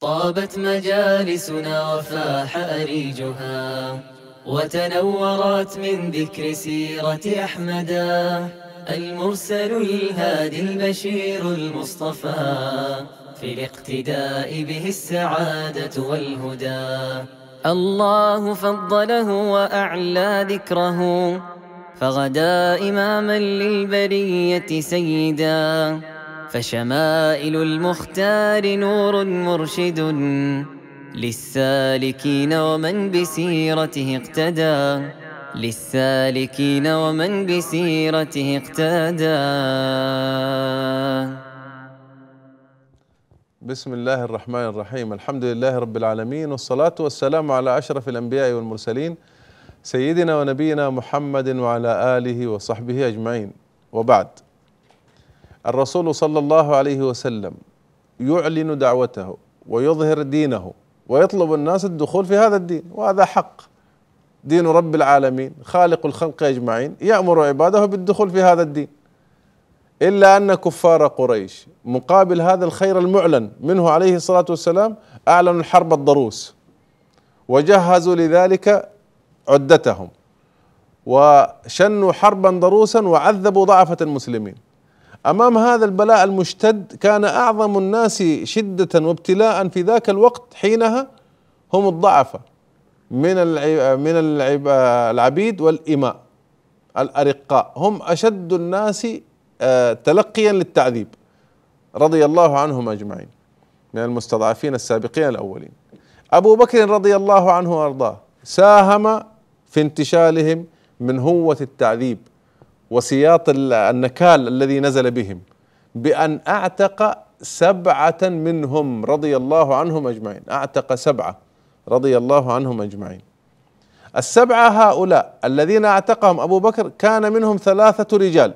طابت مجالسنا وفاح أريجها وتنورت من ذكر سيرة أحمدا المرسل الهادي البشير المصطفى في الاقتداء به السعادة والهدى الله فضله وأعلى ذكره فغدا إماما للبرية سيداً فشمائل المختار نور مرشد للسالكين ومن بسيرته اقتدى للسالكين ومن بسيرته اقتدى بسم الله الرحمن الرحيم الحمد لله رب العالمين والصلاة والسلام على أشرف الأنبياء والمرسلين سيدنا ونبينا محمد وعلى آله وصحبه أجمعين وبعد الرسول صلى الله عليه وسلم يعلن دعوته ويظهر دينه ويطلب الناس الدخول في هذا الدين وهذا حق دين رب العالمين خالق الخلق اجمعين يامر عباده بالدخول في هذا الدين الا ان كفار قريش مقابل هذا الخير المعلن منه عليه الصلاه والسلام اعلنوا الحرب الضروس وجهزوا لذلك عدتهم وشنوا حربا ضروسا وعذبوا ضعفه المسلمين امام هذا البلاء المشتد كان اعظم الناس شده وابتلاء في ذاك الوقت حينها هم الضعفه من من العبيد والاماء الارقاء هم اشد الناس آه، تلقيا للتعذيب رضي الله عنهم اجمعين من المستضعفين السابقين الاولين ابو بكر رضي الله عنه وارضاه ساهم في انتشالهم من هوه التعذيب وسياط النكال الذي نزل بهم بأن أعتق سبعة منهم رضي الله عنهم أجمعين أعتق سبعة رضي الله عنهم أجمعين السبعة هؤلاء الذين أعتقهم أبو بكر كان منهم ثلاثة رجال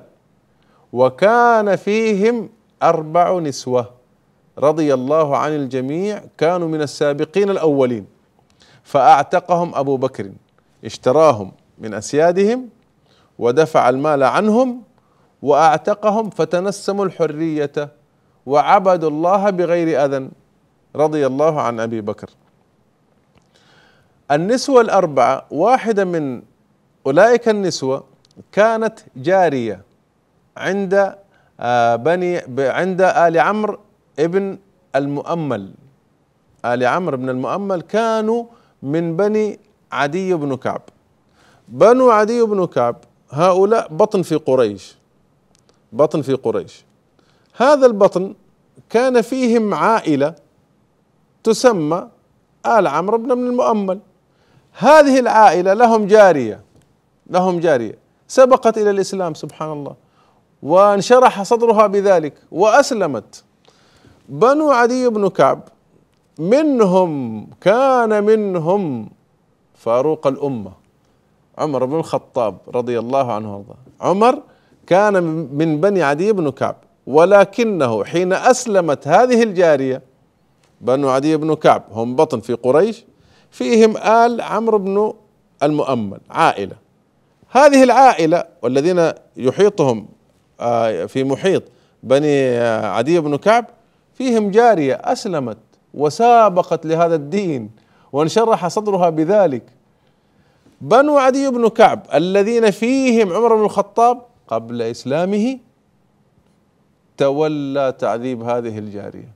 وكان فيهم أربع نسوة رضي الله عن الجميع كانوا من السابقين الأولين فأعتقهم أبو بكر اشتراهم من أسيادهم ودفع المال عنهم واعتقهم فتنسموا الحريه وعبدوا الله بغير اذى رضي الله عن ابي بكر النسوه الاربعه واحده من اولئك النسوه كانت جاريه عند آه، بني عند ال عمرو ابن المؤمل ال عمرو بن المؤمل كانوا من بني عدي بن كعب بنو عدي بن كعب هؤلاء بطن في قريش بطن في قريش هذا البطن كان فيهم عائله تسمى ال عمرو بن من المؤمل هذه العائله لهم جاريه لهم جاريه سبقت الى الاسلام سبحان الله وانشرح صدرها بذلك واسلمت بنو عدي بن كعب منهم كان منهم فاروق الامه عمر بن الخطاب رضي الله عنه وارضاه عمر كان من بني عدي بن كعب ولكنه حين اسلمت هذه الجاريه بنو عدي بن كعب هم بطن في قريش فيهم ال عمرو بن المؤمل عائله هذه العائله والذين يحيطهم آه، في محيط بني آه، عدي بن كعب فيهم جاريه اسلمت وسابقت لهذا الدين وانشرح صدرها بذلك بنو عدي بن كعب الذين فيهم عمر بن الخطاب قبل اسلامه تولى تعذيب هذه الجاريه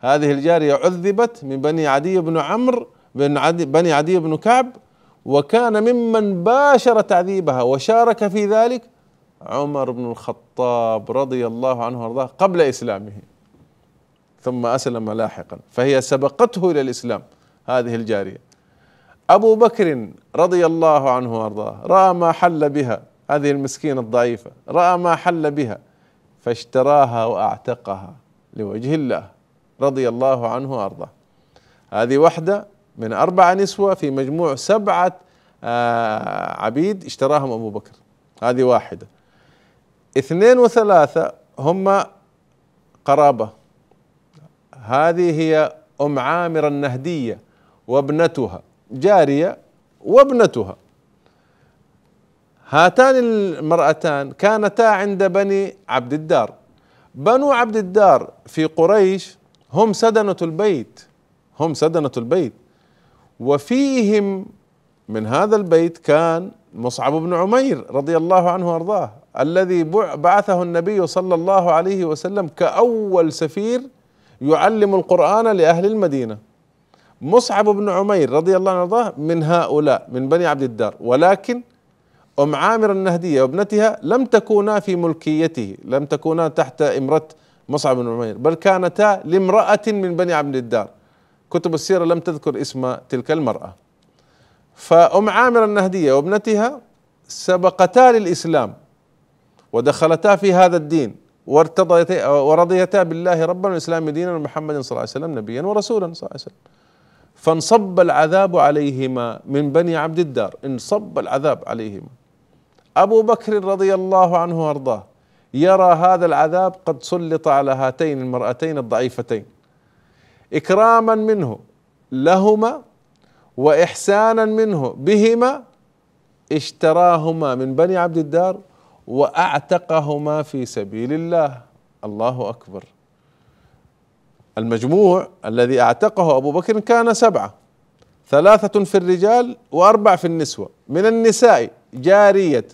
هذه الجاريه عذبت من بني عدي بن عمرو بن عدي بني عدي بن كعب وكان ممن باشر تعذيبها وشارك في ذلك عمر بن الخطاب رضي الله عنه وارضاه قبل اسلامه ثم اسلم لاحقا فهي سبقته الى الاسلام هذه الجاريه أبو بكر رضي الله عنه وأرضاه رأى ما حل بها هذه المسكينة الضعيفة رأى ما حل بها فاشتراها وأعتقها لوجه الله رضي الله عنه وأرضاه هذه واحدة من أربع نسوة في مجموع سبعة آه، عبيد اشتراهم أبو بكر هذه واحدة اثنين وثلاثة هم قرابة هذه هي أم عامر النهدية وابنتها جارية وابنتها هاتان المرأتان كانتا عند بني عبد الدار بنو عبد الدار في قريش هم سدنة البيت هم سدنة البيت وفيهم من هذا البيت كان مصعب بن عمير رضي الله عنه وارضاه الذي بعثه النبي صلى الله عليه وسلم كأول سفير يعلم القرآن لأهل المدينة مصعب بن عمير رضي الله عنه من هؤلاء من بني عبد الدار ولكن أم عامر النهدية وابنتها لم تكونا في ملكيته لم تكونا تحت إمرة مصعب بن عمير بل كانتا لامرأة من بني عبد الدار كتب السيرة لم تذكر اسم تلك المرأة فأم عامر النهدية وابنتها سبقتا للإسلام ودخلتا في هذا الدين وارتضيتا ورضيتا بالله ربا والإسلام دينا ومحمد صلى الله عليه وسلم نبيا ورسولا صلى الله عليه وسلم فانصب العذاب عليهما من بني عبد الدار انصب العذاب عليهما أبو بكر رضي الله عنه وأرضاه يرى هذا العذاب قد سلط على هاتين المرأتين الضعيفتين إكراما منه لهما وإحسانا منه بهما اشتراهما من بني عبد الدار وأعتقهما في سبيل الله الله أكبر المجموع الذي اعتقه ابو بكر كان سبعه ثلاثه في الرجال واربع في النسوه من النساء جاريه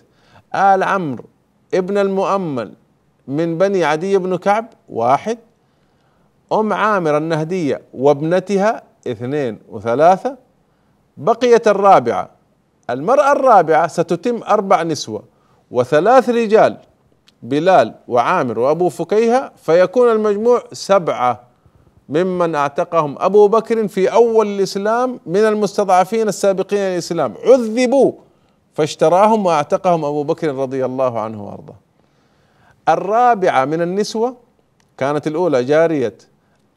ال عمرو ابن المؤمل من بني عدي بن كعب واحد ام عامر النهديه وابنتها اثنين وثلاثه بقيت الرابعه المراه الرابعه ستتم اربع نسوه وثلاث رجال بلال وعامر وابو فكيهه فيكون المجموع سبعه ممن اعتقهم ابو بكر في اول الاسلام من المستضعفين السابقين للاسلام عذبوا فاشتراهم واعتقهم ابو بكر رضي الله عنه وارضاه. الرابعه من النسوه كانت الاولى جاريه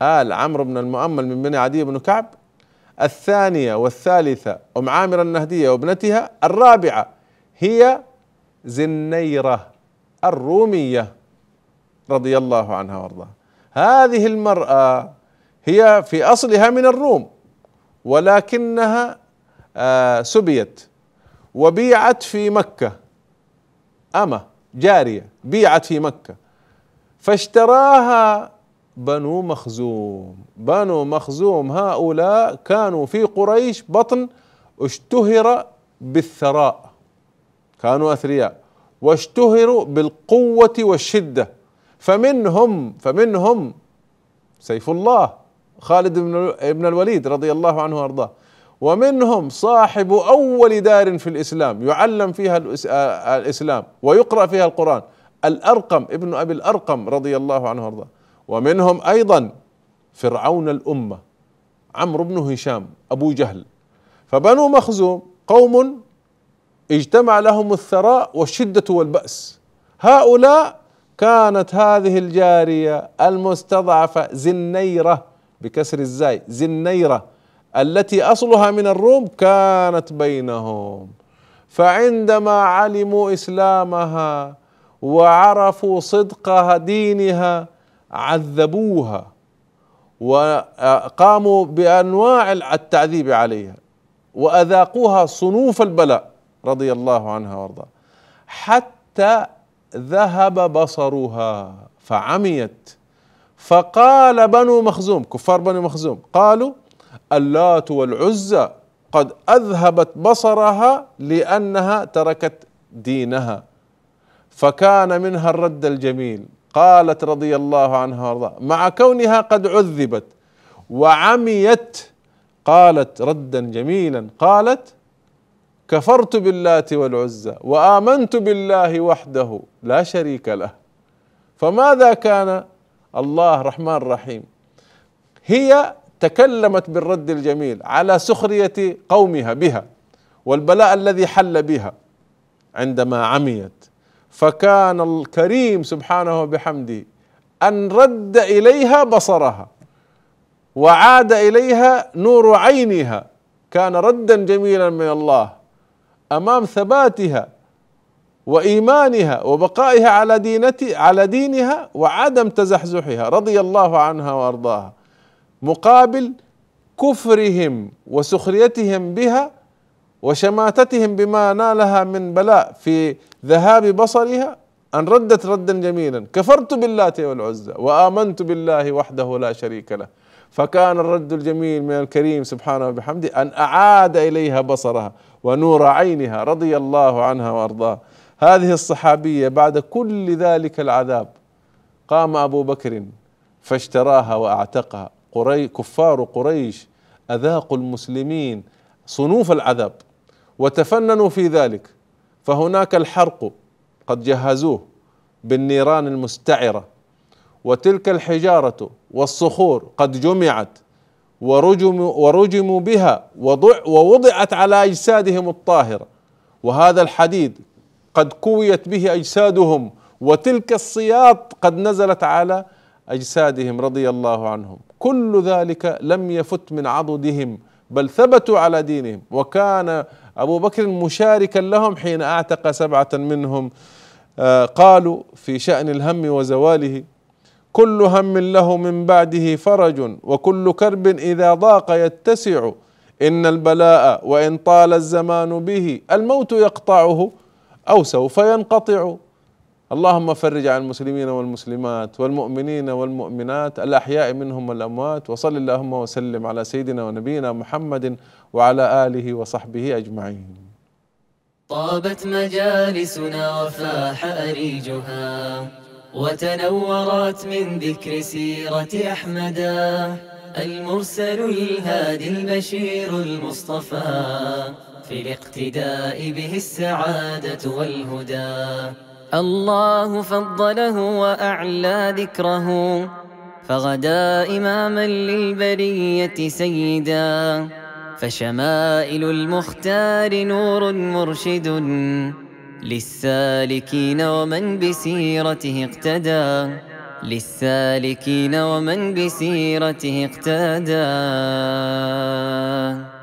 ال عمرو بن المؤمل من بني عدي بن كعب الثانيه والثالثه ام عامر النهديه وابنتها الرابعه هي زنيره الروميه رضي الله عنها وارضاها. هذه المرأة هي في اصلها من الروم ولكنها آه، سبيت وبيعت في مكه اما جاريه بيعت في مكه فاشتراها بنو مخزوم بنو مخزوم هؤلاء كانوا في قريش بطن اشتهر بالثراء كانوا اثرياء واشتهروا بالقوه والشده فمنهم فمنهم سيف الله خالد بن الوليد رضي الله عنه وارضاه ومنهم صاحب اول دار في الاسلام يعلم فيها الاسلام ويقرا فيها القران الارقم ابن ابي الارقم رضي الله عنه وارضاه ومنهم ايضا فرعون الامه عمرو بن هشام ابو جهل فبنو مخزوم قوم اجتمع لهم الثراء والشده والباس هؤلاء كانت هذه الجاريه المستضعفه زنيره بكسر الزاي زنيرة التي أصلها من الروم كانت بينهم فعندما علموا إسلامها وعرفوا صدق دينها عذبوها وقاموا بأنواع التعذيب عليها وأذاقوها صنوف البلاء رضي الله عنها وارضاها حتى ذهب بصرها فعميت فقال بنو مخزوم كفار بنو مخزوم قالوا اللات والعزى قد اذهبت بصرها لانها تركت دينها فكان منها الرد الجميل قالت رضي الله عنها وارضاها مع كونها قد عذبت وعميت قالت ردا جميلا قالت كفرت باللات والعزى وامنت بالله وحده لا شريك له فماذا كان الله رحمن رحيم هي تكلمت بالرد الجميل على سخريه قومها بها والبلاء الذي حل بها عندما عميت فكان الكريم سبحانه وبحمده ان رد اليها بصرها وعاد اليها نور عينها كان ردا جميلا من الله امام ثباتها وايمانها وبقائها على دينتي على دينها وعدم تزحزحها رضي الله عنها وارضاها مقابل كفرهم وسخريتهم بها وشماتتهم بما نالها من بلاء في ذهاب بصرها ان ردت ردا جميلا كفرت بالله والعزى وامنت بالله وحده لا شريك له فكان الرد الجميل من الكريم سبحانه وبحمده ان اعاد اليها بصرها ونور عينها رضي الله عنها وارضاها هذه الصحابيه بعد كل ذلك العذاب قام ابو بكر فاشتراها واعتقها قري كفار قريش اذاقوا المسلمين صنوف العذاب وتفننوا في ذلك فهناك الحرق قد جهزوه بالنيران المستعره وتلك الحجاره والصخور قد جمعت ورجموا ورجموا بها ووضعت على اجسادهم الطاهره وهذا الحديد قد كويت به اجسادهم وتلك الصياط قد نزلت على اجسادهم رضي الله عنهم كل ذلك لم يفت من عضدهم بل ثبتوا على دينهم وكان ابو بكر مشاركا لهم حين اعتق سبعه منهم آه، قالوا في شان الهم وزواله كل هم له من بعده فرج وكل كرب اذا ضاق يتسع ان البلاء وان طال الزمان به الموت يقطعه او سوف ينقطع اللهم فرج عن المسلمين والمسلمات والمؤمنين والمؤمنات الاحياء منهم والاموات وصل اللهم وسلم على سيدنا ونبينا محمد وعلى اله وصحبه اجمعين. طابت مجالسنا وفاح اريجها وتنورت من ذكر سيره احمدا المرسل الهادي البشير المصطفى في الاقتداء به السعادة والهدى الله فضله وأعلى ذكره فغدا إماما للبرية سيدا فشمائل المختار نور مرشد للسالكين ومن بسيرته اقتدى للسالكين ومن بسيرته اقتدى